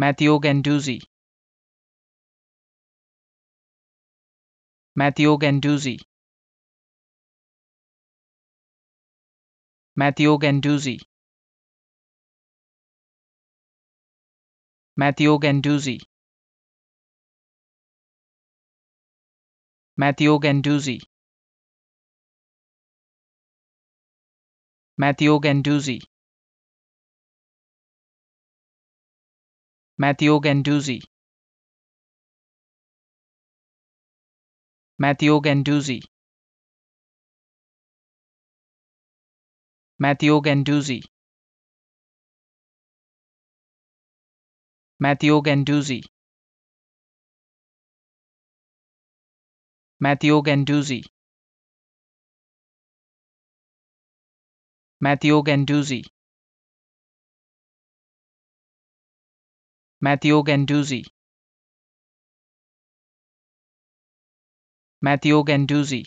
Matteo Ganduzzi Matteo Ganduzzi Matteo Ganduzzi Matteo Ganduzzi Matteo Ganduzzi Matteo Ganduzzi Matteo Ganduzzi Matteo Ganduzzi Matteo Ganduzzi Matteo Ganduzzi Matteo Ganduzzi Matteo Ganduzzi Matteo Ganduzzi. Matteo Ganduzzi.